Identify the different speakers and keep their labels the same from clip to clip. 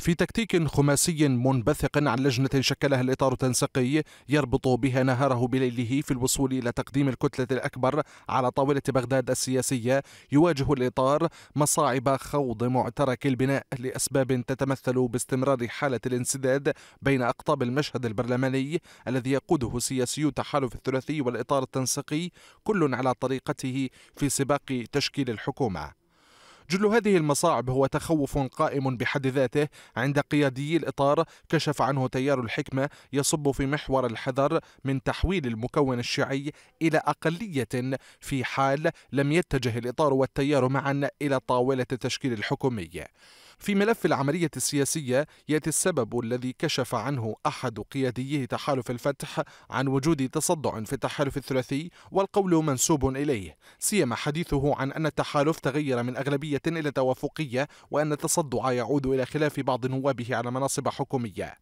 Speaker 1: في تكتيك خماسي منبثق عن لجنة شكلها الإطار التنسيقي يربط بها نهاره بليله في الوصول إلى تقديم الكتلة الأكبر على طاولة بغداد السياسية يواجه الإطار مصاعب خوض معترك البناء لأسباب تتمثل باستمرار حالة الانسداد بين أقطاب المشهد البرلماني الذي يقوده سياسيو تحالف الثلاثي والإطار التنسيقي كل على طريقته في سباق تشكيل الحكومة جل هذه المصاعب هو تخوف قائم بحد ذاته عند قيادي الإطار كشف عنه تيار الحكمة يصب في محور الحذر من تحويل المكون الشيعي إلى أقلية في حال لم يتجه الإطار والتيار معا إلى طاولة التشكيل الحكومي في ملف العملية السياسية يأتي السبب الذي كشف عنه أحد قياديي تحالف الفتح عن وجود تصدع في التحالف الثلاثي والقول منسوب إليه سيما حديثه عن أن التحالف تغير من أغلبية إلى توافقية وأن التصدع يعود إلى خلاف بعض نوابه على مناصب حكومية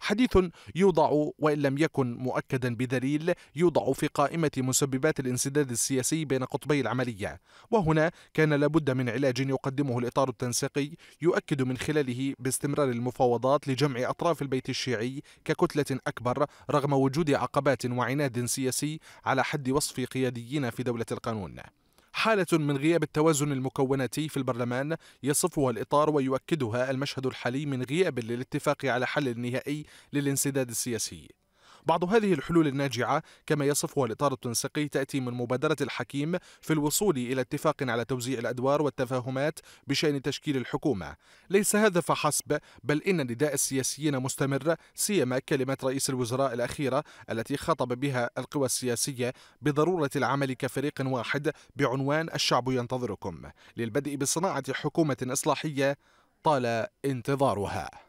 Speaker 1: حديث يوضع وإن لم يكن مؤكدا بدليل يوضع في قائمة مسببات الانسداد السياسي بين قطبي العملية وهنا كان لابد من علاج يقدمه الإطار التنسيقي يؤكد من خلاله باستمرار المفاوضات لجمع أطراف البيت الشيعي ككتلة أكبر رغم وجود عقبات وعناد سياسي على حد وصف قياديين في دولة القانون حالة من غياب التوازن المكوناتي في البرلمان يصفها الإطار ويؤكدها المشهد الحالي من غياب للاتفاق على حل نهائي للانسداد السياسي بعض هذه الحلول الناجعة كما يصفها الإطار التنسيقي تأتي من مبادرة الحكيم في الوصول إلى اتفاق على توزيع الأدوار والتفاهمات بشأن تشكيل الحكومة ليس هذا فحسب بل إن نداء السياسيين مستمر سيما كلمة رئيس الوزراء الأخيرة التي خاطب بها القوى السياسية بضرورة العمل كفريق واحد بعنوان الشعب ينتظركم للبدء بصناعة حكومة إصلاحية طال انتظارها